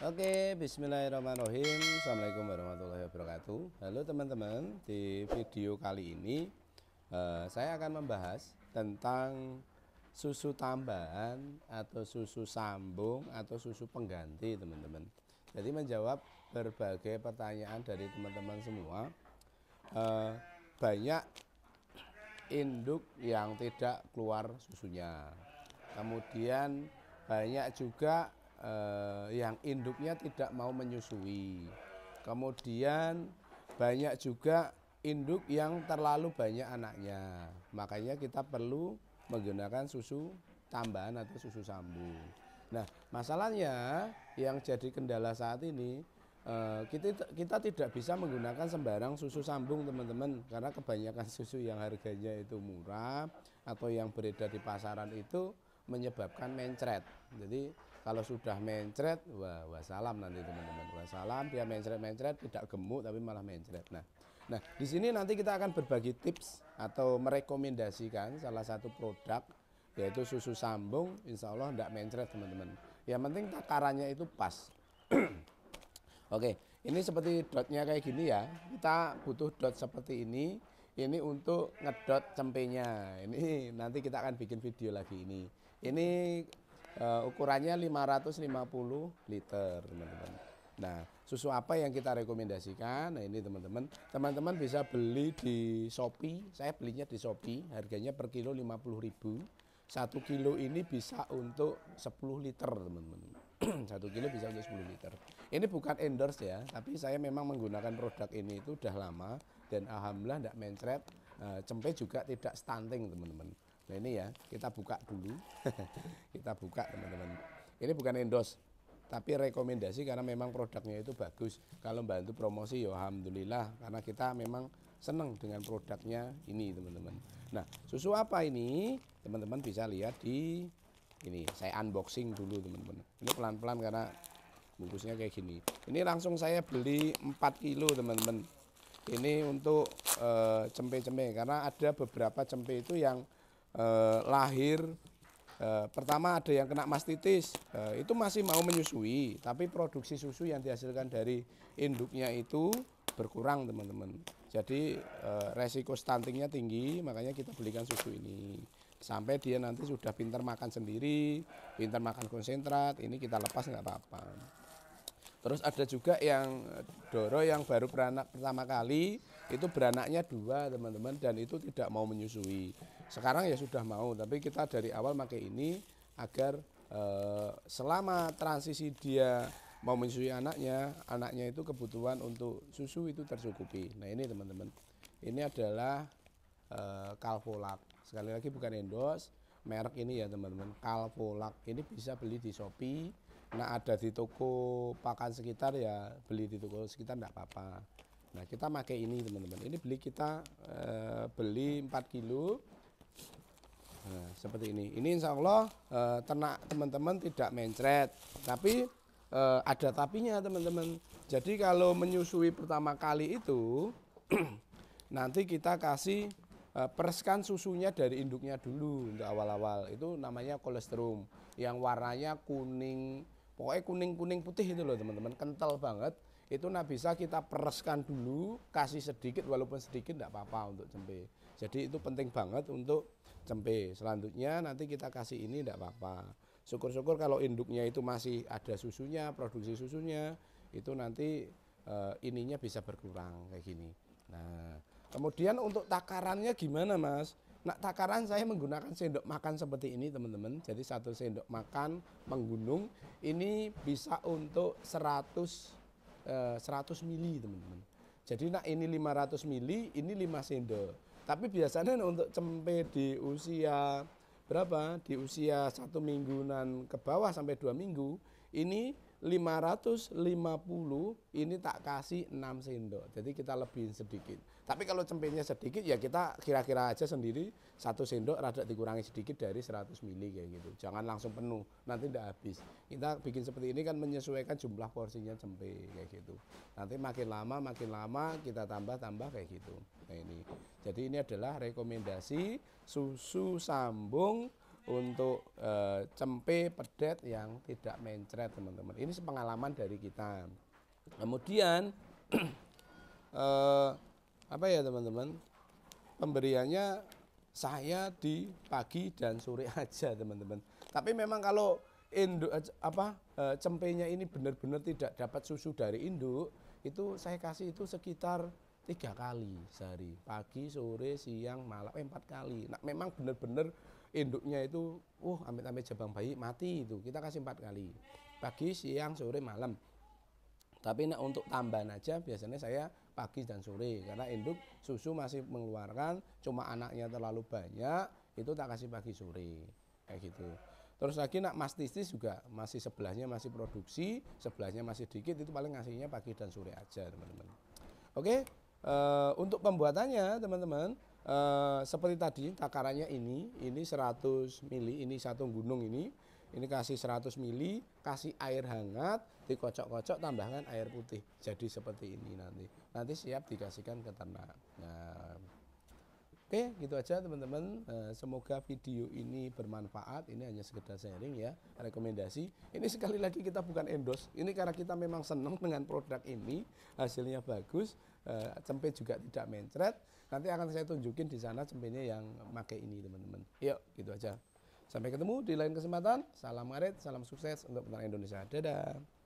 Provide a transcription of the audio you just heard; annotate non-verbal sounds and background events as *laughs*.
Oke, bismillahirrahmanirrahim. Assalamualaikum warahmatullahi wabarakatuh. Halo teman-teman, di video kali ini uh, saya akan membahas tentang susu tambahan atau susu sambung atau susu pengganti, teman-teman. Jadi menjawab berbagai pertanyaan dari teman-teman semua. uh, banyak induk yang tidak keluar susunya. Kemudian banyak juga eh, yang induknya tidak mau menyusui. Kemudian banyak juga induk yang terlalu banyak anaknya. Makanya kita perlu menggunakan susu tambahan atau susu sambung. Nah, masalahnya yang jadi kendala saat ini eh, kita kita tidak bisa menggunakan sembarang susu sambung, teman-teman, karena kebanyakan *laughs* susu yang harganya itu murah atau yang beredar di pasaran itu menyebabkan mencret. Jadi kalau sudah mencret, wah, wah salam nanti teman-teman. Wah salam, dia mencret-mencret, tidak gemuk tapi malah mencret. Nah, nah di sini nanti kita akan berbagi tips atau merekomendasikan salah satu produk yaitu susu sambung, insya Allah tidak mencret teman-teman. Yang penting takarannya itu pas. *clears throat* Oke, ini seperti dotnya kayak gini ya. Kita butuh dot seperti ini. Ini untuk ngedot cempenya. Ini nanti kita akan bikin video lagi ini. Ini Uh, ukurannya 550 liter, teman-teman. Nah, susu apa yang kita rekomendasikan? Nah, ini teman-teman. Teman-teman bisa beli di Shopee. Saya belinya di Shopee, harganya per kilo 50.000. Satu kilo ini bisa untuk 10 liter, teman-teman. *clears throat* Satu kilo bisa untuk 10 liter. Ini bukan endorse ya, tapi saya memang menggunakan produk ini itu udah lama dan alhamdulillah tidak mencret. Eh, cempe juga tidak stunting, teman-teman Nah ini ya, kita buka dulu. *laughs* kita buka teman-teman. Ini bukan endorse, tapi rekomendasi karena memang produknya itu bagus. Kalau bantu promosi ya alhamdulillah karena kita memang senang dengan produknya ini teman-teman. Nah, susu apa ini? Teman-teman bisa lihat di ini. Saya unboxing dulu teman-teman. Ini pelan-pelan karena bungkusnya kayak gini. Ini langsung saya beli 4 kilo teman-teman. Ini untuk eh, cempe-cempe karena ada beberapa cempe itu yang eh, lahir eh, pertama ada yang kena mastitis eh, itu masih mau menyusui tapi produksi susu yang dihasilkan dari induknya itu berkurang teman-teman jadi eh, resiko stuntingnya tinggi makanya kita belikan susu ini sampai dia nanti sudah pintar makan sendiri pintar makan konsentrat ini kita lepas nggak apa-apa terus ada juga yang eh, doro yang baru beranak pertama kali itu beranaknya dua teman-teman dan itu tidak mau menyusui sekarang ya sudah mau tapi kita dari awal pakai ini agar e, selama transisi dia mau menyusui anaknya anaknya itu kebutuhan untuk susu itu tercukupi nah ini teman-teman ini adalah e, eh, kalvolak sekali lagi bukan endos merek ini ya teman-teman kalvolak ini bisa beli di shopee nah ada di toko pakan sekitar ya beli di toko sekitar tidak apa-apa Nah, kita pakai ini, teman-teman. Ini beli kita eh, beli 4 kilo. Nah, seperti ini. Ini insya Allah eh, ternak teman-teman tidak mencret. Tapi eh, ada tapinya, teman-teman. Jadi kalau menyusui pertama kali itu, *clears throat* nanti kita kasih eh, perskan susunya dari induknya dulu untuk awal-awal. Itu namanya kolesterol Yang warnanya kuning, pokoknya kuning-kuning putih itu loh, teman-teman. Kental banget itu nah bisa kita pereskan dulu, kasih sedikit walaupun sedikit tidak apa-apa untuk cempe. Jadi itu penting banget untuk cempe. Selanjutnya nanti kita kasih ini tidak apa-apa. Syukur-syukur kalau induknya itu masih ada susunya, produksi susunya, itu nanti e, ininya bisa berkurang kayak gini. Nah, kemudian untuk takarannya gimana mas? Nah, takaran saya menggunakan sendok makan seperti ini, teman-teman. Jadi satu sendok makan menggunung ini bisa untuk 100 100 eh, mili teman-teman. Jadi nak ini 500 mili, ini 5 sendok. Tapi biasanya untuk cempe di usia berapa? Di usia satu mingguan ke bawah sampai dua minggu ini 550 ini tak kasih 6 sendok. Jadi kita lebih sedikit. Tapi kalau cempenya sedikit ya kita kira-kira aja sendiri satu sendok rada dikurangi sedikit dari 100 mili kayak gitu. Jangan langsung penuh, nanti tidak habis. Kita bikin seperti ini kan menyesuaikan jumlah porsinya cempe kayak gitu. Nanti makin lama makin lama kita tambah-tambah kayak gitu. Nah ini. Jadi ini adalah rekomendasi susu sambung untuk uh, cempe pedet yang tidak mencret teman-teman. Ini pengalaman dari kita. Kemudian uh, *clears throat* apa ya teman-teman? Pemberiannya saya di pagi dan sore *laughs* aja teman-teman. Tapi memang kalau induk eh, apa e, cempenya ini benar-benar tidak dapat susu dari induk, itu saya kasih itu sekitar tiga kali sehari pagi sore siang malam empat kali nah memang benar-benar induknya itu uh, ambil-ambil amit jabang bayi mati itu kita kasih empat kali pagi siang sore malam tapi nah, untuk tambahan aja biasanya saya pagi dan sore karena induk susu masih mengeluarkan cuma anaknya terlalu banyak itu tak kasih pagi sore kayak gitu terus lagi nak mastitis juga masih sebelahnya masih produksi sebelahnya masih dikit itu paling ngasihnya pagi dan sore aja teman-teman oke uh, untuk pembuatannya teman-teman e, seperti tadi takarannya ini, ini 100 mili, ini satu gunung ini, ini kasih 100 mili, kasih air hangat, dikocok-kocok tambahkan air putih. Jadi seperti ini nanti. Nanti siap dikasihkan ke ternak. Nah, Oke, gitu aja teman-teman. Eh, semoga video ini bermanfaat. Ini hanya sekedar sharing ya, rekomendasi. Ini sekali lagi kita bukan endorse. Ini karena kita memang senang dengan produk ini, hasilnya bagus uh, eh, cempe juga tidak mencret. Nanti akan saya tunjukin di sana cempenya yang pakai ini teman-teman. Yuk, gitu aja. Sampai ketemu di lain kesempatan. Salam ngarit, salam sukses untuk peternak Indonesia. Dadah.